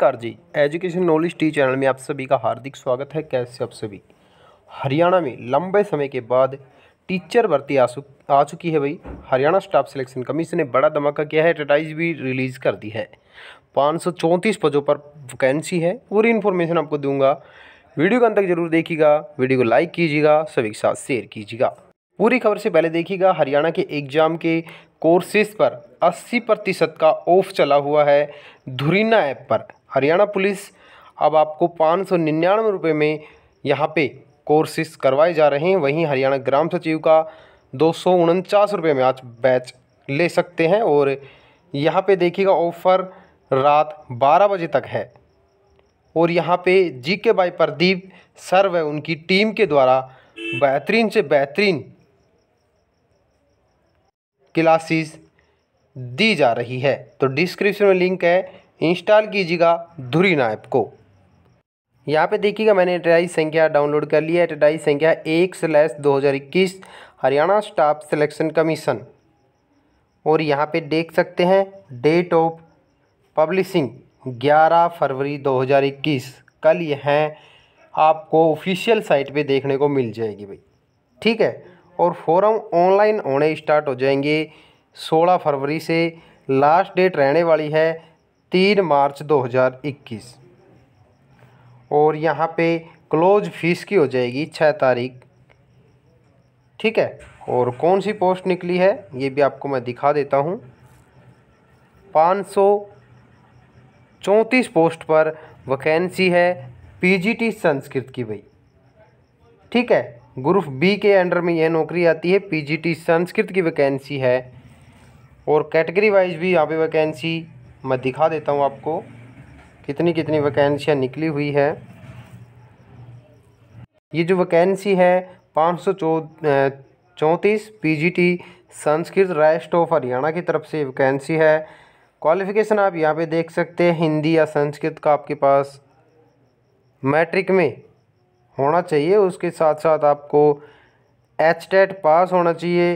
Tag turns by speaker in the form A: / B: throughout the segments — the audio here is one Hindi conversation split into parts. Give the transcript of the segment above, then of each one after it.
A: नमस्कार जी एजुकेशन नॉलेज टी चैनल में आप सभी का हार्दिक स्वागत है कैसे आप सभी हरियाणा में लंबे समय के बाद टीचर भर्ती आ, आ चुकी है भाई हरियाणा स्टाफ सिलेक्शन कमीशन ने बड़ा धमाका किया है एडवर्टाइज भी रिलीज़ कर दी है पाँच पदों पर वैकेंसी है पूरी इन्फॉर्मेशन आपको दूंगा वीडियो को अंत तक जरूर देखिएगा वीडियो को लाइक कीजिएगा सभी के साथ शेयर कीजिएगा पूरी खबर से पहले देखिएगा हरियाणा के एग्जाम के कोर्सेज पर 80 प्रतिशत का ऑफ चला हुआ है धुरीना ऐप पर हरियाणा पुलिस अब आपको पाँच सौ निन्यानवे रुपये में यहाँ पे कोर्सेस करवाए जा रहे हैं वहीं हरियाणा ग्राम सचिव का दो सौ उनचास रुपये में आज बैच ले सकते हैं और यहाँ पे देखिएगा ऑफ़र रात बारह बजे तक है और यहाँ पे जी के बाई प्रदीप सर व उनकी टीम के द्वारा बेहतरीन से बेहतरीन क्लासेस दी जा रही है तो डिस्क्रिप्शन में लिंक है इंस्टॉल कीजिएगा धुरी ऐप को यहाँ पे देखिएगा मैंने एटाई संख्या डाउनलोड कर लिया है एटाई संख्या एक स्लैस दो हज़ार इक्कीस हरियाणा स्टाफ सिलेक्शन कमीशन और यहाँ पे देख सकते हैं डेट ऑफ पब्लिशिंग ग्यारह फरवरी दो हज़ार इक्कीस कल यह आपको ऑफिशियल साइट पे देखने को मिल जाएगी भाई ठीक है और फॉरम ऑनलाइन होने स्टार्ट हो जाएंगे 16 फरवरी से लास्ट डेट रहने वाली है तीन मार्च 2021 और यहाँ पे क्लोज फीस की हो जाएगी छः तारीख ठीक है और कौन सी पोस्ट निकली है ये भी आपको मैं दिखा देता हूँ पाँच सौ चौंतीस पोस्ट पर वैकेंसी है पीजीटी संस्कृत की भाई ठीक है ग्रुप बी के अंडर में यह नौकरी आती है पीजीटी संस्कृत की वैकेंसी है और कैटेगरी वाइज भी यहाँ पे वैकेंसी मैं दिखा देता हूँ आपको कितनी कितनी वैकेंसियाँ निकली हुई है ये जो वैकेंसी है पाँच सौ चौंतीस पी जी टी संस्कृत राष्ट्र ऑफ हरियाणा की तरफ से वैकेंसी है क्वालिफ़िकेशन आप यहाँ पे देख सकते हैं हिंदी या संस्कृत का आपके पास मैट्रिक में होना चाहिए उसके साथ साथ आपको एच टेट पास होना चाहिए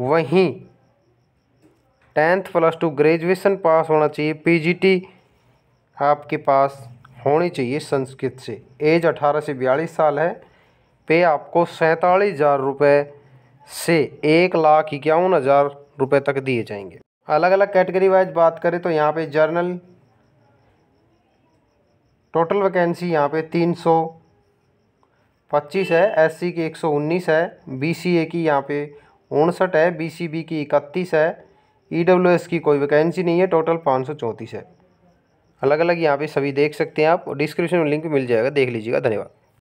A: वहीं टेंथ प्लस टू ग्रेजुएशन पास होना चाहिए पीजीटी आपके पास होनी चाहिए संस्कृत से एज अठारह से बयालीस साल है पे आपको सैंतालीस हज़ार रुपये से एक लाख इक्यावन हज़ार रुपये तक दिए जाएंगे अलग अलग कैटेगरी वाइज बात करें तो यहाँ पे जर्नल टोटल वैकेंसी यहाँ पे तीन सौ पच्चीस है एस की एक सौ उन्नीस है बी की यहाँ पे उनसठ है बी की इकतीस है ई e की कोई वैकेंसी नहीं है टोटल पाँच सौ चौंतीस है अलग अलग यहाँ पे सभी देख सकते हैं आप डिस्क्रिप्शन में लिंक मिल जाएगा देख लीजिएगा धन्यवाद